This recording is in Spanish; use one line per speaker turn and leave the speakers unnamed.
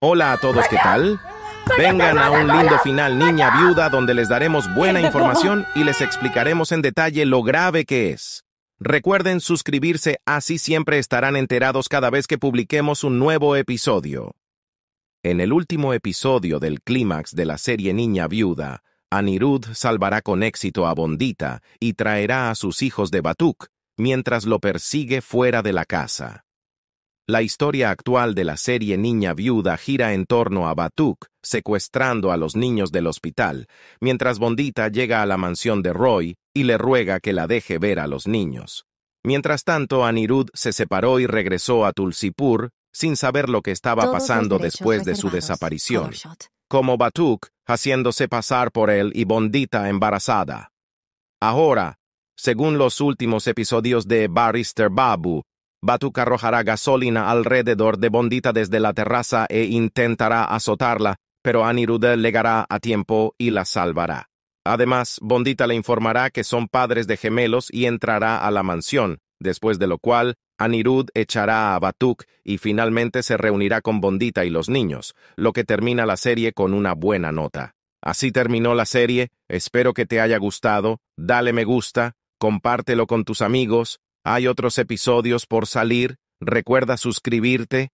Hola a todos, ¿qué tal? Vengan a un lindo final Niña Viuda donde les daremos buena información y les explicaremos en detalle lo grave que es. Recuerden suscribirse, así siempre estarán enterados cada vez que publiquemos un nuevo episodio. En el último episodio del clímax de la serie Niña Viuda, Anirudh salvará con éxito a Bondita y traerá a sus hijos de Batuk, mientras lo persigue fuera de la casa. La historia actual de la serie Niña Viuda gira en torno a Batuk, secuestrando a los niños del hospital, mientras Bondita llega a la mansión de Roy y le ruega que la deje ver a los niños. Mientras tanto, Anirudh se separó y regresó a Tulsipur, sin saber lo que estaba pasando después de su desaparición, como Batuk haciéndose pasar por él y Bondita embarazada. Ahora, según los últimos episodios de Barrister Babu, Batuk arrojará gasolina alrededor de Bondita desde la terraza e intentará azotarla, pero Anirud llegará a tiempo y la salvará. Además, Bondita le informará que son padres de gemelos y entrará a la mansión, después de lo cual, Anirud echará a Batuk y finalmente se reunirá con Bondita y los niños, lo que termina la serie con una buena nota. Así terminó la serie, espero que te haya gustado, dale me gusta, compártelo con tus amigos, hay otros episodios por salir, recuerda suscribirte,